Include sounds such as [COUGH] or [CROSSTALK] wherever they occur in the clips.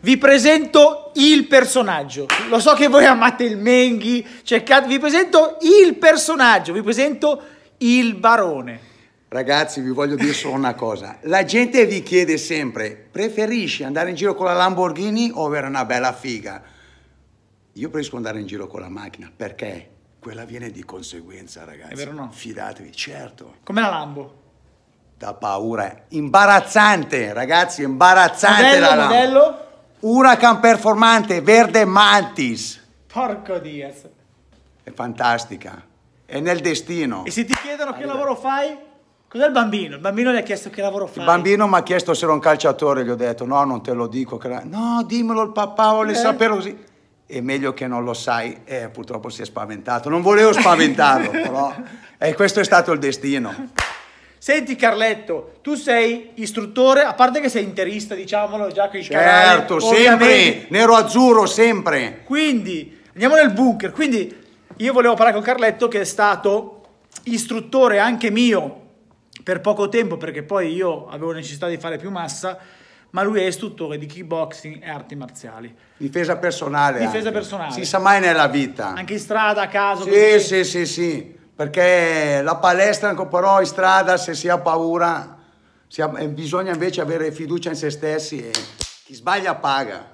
Vi presento il personaggio. Lo so che voi amate il Menghi, cercate... Vi presento il personaggio, vi presento il barone. Ragazzi, vi voglio dire solo una cosa. La gente vi chiede sempre, preferisci andare in giro con la Lamborghini o avere una bella figa? Io preferisco andare in giro con la macchina, perché quella viene di conseguenza, ragazzi. È vero o no? Fidatevi, certo. Come la Lambo? Da paura, imbarazzante, ragazzi, imbarazzante modello, la Lambo. Modello? Huracan performante, verde mantis. Porco Diaz. È fantastica. È nel destino. E se ti chiedono allora. che lavoro fai? Cos'è il bambino? Il bambino gli ha chiesto che lavoro fai. Il bambino mi ha chiesto se ero un calciatore, gli ho detto no, non te lo dico. La... No, dimmelo il papà, vuole eh. saperlo così. E meglio che non lo sai, eh, purtroppo si è spaventato. Non volevo spaventarlo, [LAUGHS] però eh, questo è stato il destino. Senti Carletto, tu sei istruttore, a parte che sei interista, diciamolo già che in Certo, canale, sempre, nero azzurro sempre. Quindi, andiamo nel bunker. Quindi io volevo parlare con Carletto che è stato istruttore anche mio per poco tempo perché poi io avevo necessità di fare più massa, ma lui è istruttore di kickboxing e arti marziali. Difesa personale. Difesa anche. personale. Si sa mai nella vita. Anche in strada, a caso. Sì, così. sì, sì, sì perché la palestra però in strada se si ha paura si ha, eh, bisogna invece avere fiducia in se stessi e chi sbaglia paga.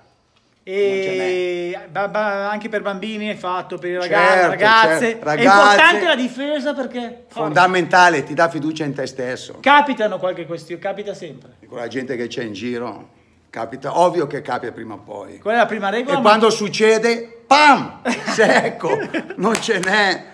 E anche per bambini è fatto, per certo, ragazze. Certo. ragazze. È importante la difesa perché... Fondamentale, ti dà fiducia in te stesso. Capitano qualche questione, capita sempre. Con la gente che c'è in giro, capita, ovvio che capita prima o poi. Quella è la prima regola. E quando succede, pam, secco, [LAUGHS] non ce n'è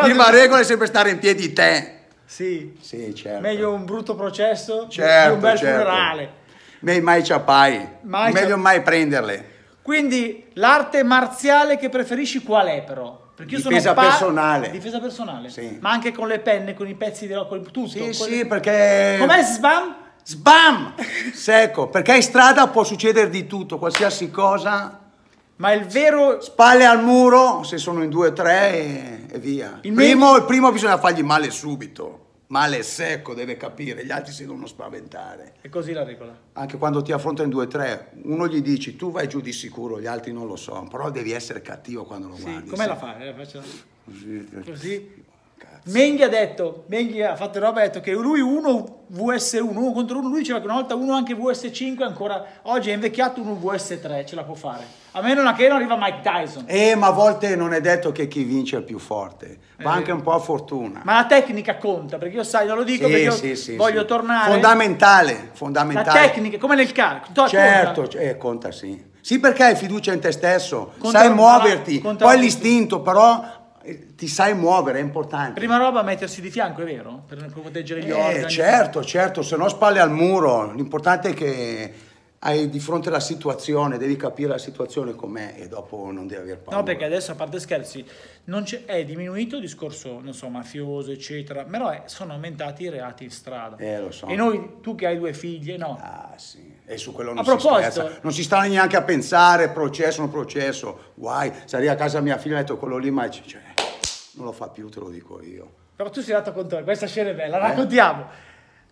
Prima regola è sempre stare in piedi te. Sì. sì certo. Meglio un brutto processo certo, che un certo, bel certo. funerale. Me mai ciapai. Mai Meglio ciapai. mai prenderle. Quindi l'arte marziale che preferisci qual è però? Perché difesa personale. Difesa personale. Sì. Ma anche con le penne, con i pezzi di con tutto. Sì, con sì, perché... Com'è sbam? Sbam! Secco, perché in strada può succedere di tutto, qualsiasi cosa ma il vero... Spalle al muro, se sono in due o tre e, e via. Il primo, me... il primo bisogna fargli male subito. Male secco, deve capire, gli altri si devono spaventare. È così la regola. Anche quando ti affrontano in due o tre, uno gli dici tu vai giù di sicuro, gli altri non lo so, però devi essere cattivo quando lo sì, guardi. Com'è la fai? Eh, faccio... Così. Eh. Così. Menghi ha detto, Menghi ha fatto roba, ha detto che lui 1 VS1, 1 contro 1, lui diceva che una volta 1 anche VS5, ancora oggi è invecchiato uno VS3, ce la può fare. A meno che non arriva Mike Tyson. Eh, ma a volte non è detto che chi vince è più forte, eh, va eh, anche un po' a fortuna. Ma la tecnica conta, perché io sai, non lo dico sì, perché io sì, voglio tornare. Fondamentale, fondamentale. La tecnica, come nel calcio. Certo, conta. Eh, conta sì. Sì, perché hai fiducia in te stesso, Contra sai muoverti, poi l'istinto, però eh, ti sai muovere, è importante. Prima roba mettersi di fianco, è vero? Per proteggere gli eh, organi. Certo, certo, se no spalle al muro. L'importante è che hai di fronte la situazione, devi capire la situazione com'è e dopo non devi aver paura. No, perché adesso a parte scherzi, è diminuito il discorso, non so, mafioso, eccetera, però è, sono aumentati i reati in strada. Eh, lo so. E noi, tu che hai due figlie, no? Ah, sì. E su quello non a si proposito, scherza. Non si sta neanche a pensare, processo, non processo. Guai, sarei a casa mia figlia e ho detto quello lì, ma... Cioè, non lo fa più, te lo dico io. Però tu sei andato a te, questa scena è bella, eh? raccontiamo.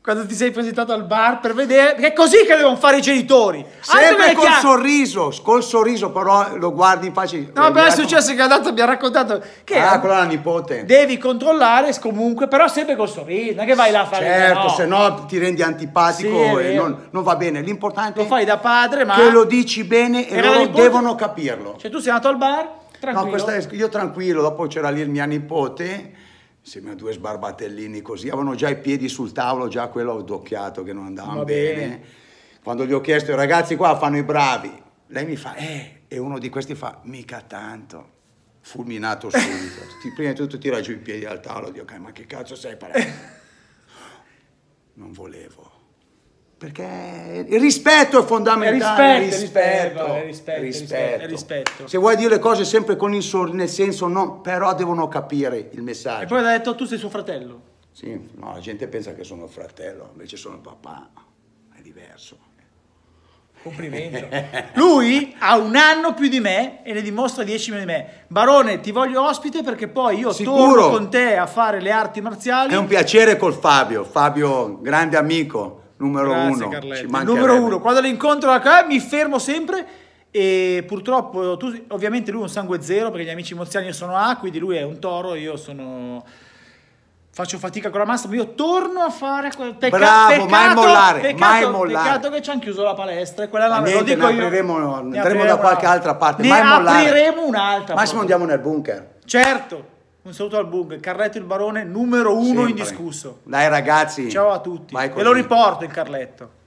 Quando ti sei presentato al bar per vedere, perché è così che devono fare i genitori. Sempre col chiam- sorriso, col sorriso, però lo guardi in faccia. No, beh, è ah, successo che andato, mi ha raccontato che... Ah, quella è la nipote. Devi controllare comunque, però sempre col sorriso, non che vai là a fare... Certo, no. se no ti rendi antipatico sì, e non, non, va bene. L'importante... è... Lo fai da padre, ma... Che lo dici bene e loro devono capirlo. Cioè tu sei andato al bar Tranquillo. No, questa, io tranquillo, dopo c'era lì mia nipote, insieme a due sbarbatellini così, avevano già i piedi sul tavolo, già quello ho che non andava bene. bene. Quando gli ho chiesto, ragazzi qua fanno i bravi, lei mi fa, eh, e uno di questi fa, mica tanto fulminato subito. [LAUGHS] prima di tutto tira giù i piedi al tavolo, dico, okay, ma che cazzo sei? Parla? [LAUGHS] non volevo. Perché il rispetto è fondamentale. Rispetto, rispetto, rispetto, rispetto, Se vuoi dire le cose sempre con il insordi, nel senso no, però devono capire il messaggio. E poi ha detto tu sei suo fratello. Sì, no, la gente pensa che sono fratello, invece sono papà, è diverso. Complimento. [LAUGHS] Lui ha un anno più di me e ne dimostra dieci meno di me. Barone, ti voglio ospite perché poi io Sicuro. torno con te a fare le arti marziali. È un piacere col Fabio, Fabio, grande amico numero Grazie, uno. Carletto. Numero uno, quando l'incontro da qua mi fermo sempre e purtroppo tu, ovviamente lui è un sangue zero perché gli amici moziani sono A, quindi lui è un toro, io sono faccio fatica con la massa, ma io torno a fare quel pecca- Bravo, peccato, mai mollare, peccato, mai mollare. Peccato che ci hanno chiuso la palestra, e quella là, Niente, lo dico ne apriremo, io. Ne andremo da qualche altra parte, ne mai mollare. Ne apriremo un'altra. Massimo proprio. andiamo nel bunker. Certo. Un saluto al Bug, Carletto il Barone numero uno Sempre. indiscusso. Dai ragazzi. Ciao a tutti. Vai e lo riporto il Carletto.